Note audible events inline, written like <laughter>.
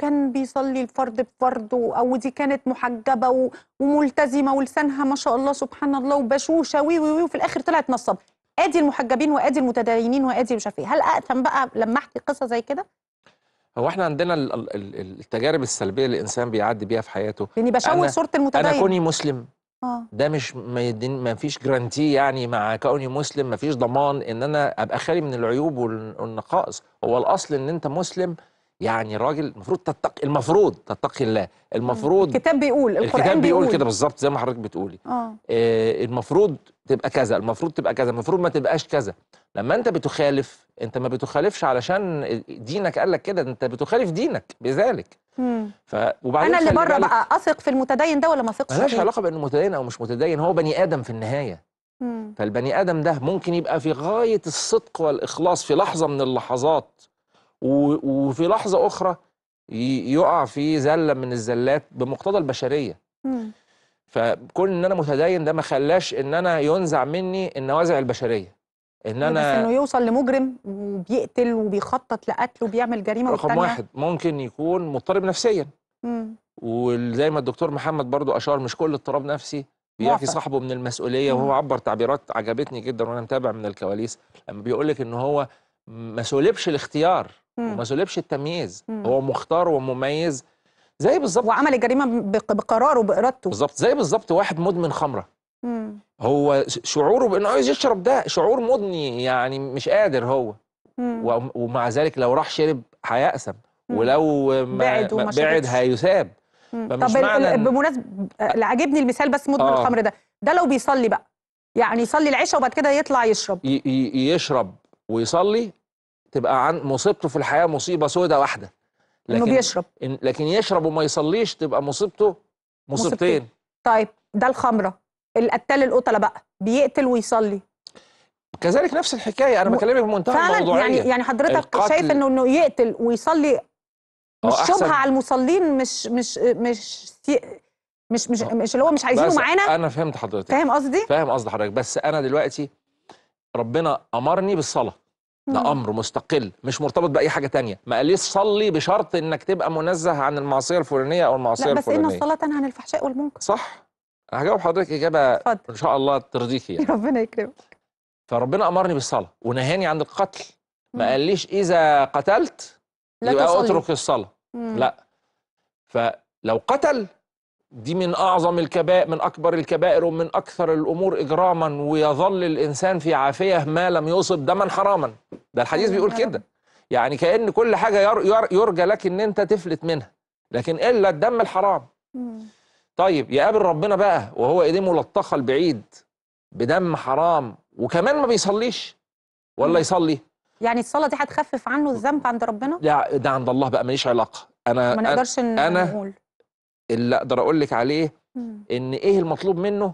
كان بيصلي الفرض بفرض او دي كانت محجبه وملتزمه ولسانها ما شاء الله سبحان الله وبشوشه وي وي وفي الاخر طلعت نصب ادي المحجبين وادي المتدينين وادي مش عارف إيه. هل اقتم بقى لما احكي قصه زي كده هو احنا عندنا التجارب السلبيه اللي الانسان بيعدي بيها في حياته اني يعني بشوه صوره المتدين انا كوني مسلم آه. ده مش ما, يدين ما فيش جرانتي يعني مع كوني مسلم ما فيش ضمان ان انا ابقى خالي من العيوب والنقائص هو الاصل ان انت مسلم يعني الراجل المفروض تتقي المفروض تتقي الله المفروض الكتاب بيقول القرآن الكتاب بيقول, بيقول كده بالظبط زي ما حضرتك بتقولي آه. آه. المفروض تبقى كذا المفروض تبقى كذا المفروض ما تبقاش كذا لما انت بتخالف انت ما بتخالفش علشان دينك قال لك كده انت بتخالف دينك بذلك ف انا اللي بره بقى اثق في المتدين ده ولا ما اثقش ملهاش علاقه بانه متدين او مش متدين هو بني ادم في النهايه مم. فالبني ادم ده ممكن يبقى في غايه الصدق والاخلاص في لحظه من اللحظات وفي لحظه اخرى يقع في زله من الزلات بمقتضى البشريه مم. فكون ان انا متدين ده ما خلاش ان انا ينزع مني النوازع البشريه ان انا بس انه يوصل لمجرم وبيقتل وبيخطط لقتل وبيعمل جريمه رقم والتانية. واحد ممكن يكون مضطرب نفسيا وزي ما الدكتور محمد برضو اشار مش كل اضطراب نفسي بيعفي صاحبه من المسؤوليه مم. وهو عبر تعبيرات عجبتني جدا وانا متابع من الكواليس لما بيقول لك ان هو ما سلبش الاختيار وما سلبش التمييز مم. هو مختار ومميز زي بالظبط وعمل الجريمه بقراره بارادته بالظبط زي بالظبط واحد مدمن خمره مم. هو شعوره بانه عايز يشرب ده شعور مدني يعني مش قادر هو مم. ومع ذلك لو راح شرب هيأسم ولو ما بعد, بعد هيثاب طب معنى بمناسبه عاجبني المثال بس مدمن آه. الخمر ده ده لو بيصلي بقى يعني يصلي العشاء وبعد كده يطلع يشرب يشرب ويصلي تبقى عن مصيبته في الحياه مصيبه سوداء واحده لكن انه بيشرب إن لكن يشرب وما يصليش تبقى مصيبته مصيبتين طيب ده الخمره القتال القتله بقى بيقتل ويصلي كذلك نفس الحكايه انا بكلمك بمنتهى فعلا يعني- الموضوعيه يعني يعني حضرتك شايف انه انه يقتل ويصلي مش شبهه على المصلين مش مش مش مش مش, مش اللي هو مش عايزينه معانا انا فهمت حضرتك فاهم قصدي فاهم قصدي حضرتك بس انا دلوقتي ربنا امرني بالصلاه ده امر مستقل مش مرتبط باي حاجه تانية ما قاليش صلي بشرط انك تبقى منزه عن المعصيه الفلانيه او المعصيه لا بس الفلانيه بس ان الصلاه تنهى عن الفحشاء والمنكر صح هجاوب حضرتك اجابه فضل. ان شاء الله ترضيك يعني. <laughs> ربنا يكرمك فربنا امرني بالصلاه ونهاني عن القتل ما قاليش اذا قتلت لا يبقى تصلي. اترك الصلاه لا فلو قتل دي من أعظم الكبائر من أكبر الكبائر ومن أكثر الأمور إجراما ويظل الإنسان في عافية ما لم يصب دما حراما ده الحديث بيقول كده يعني كأن كل حاجة ير ير يرجى لك إن أنت تفلت منها لكن إلا الدم الحرام طيب يقابل ربنا بقى وهو إيديه ملطخة البعيد بدم حرام وكمان ما بيصليش ولا يصلي يعني الصلاة دي هتخفف عنه الذنب عند ربنا؟ لا ده عند الله بقى ماليش علاقة أنا ما نقدرش أنا نقول. اللي اقدر اقول لك عليه ان ايه المطلوب منه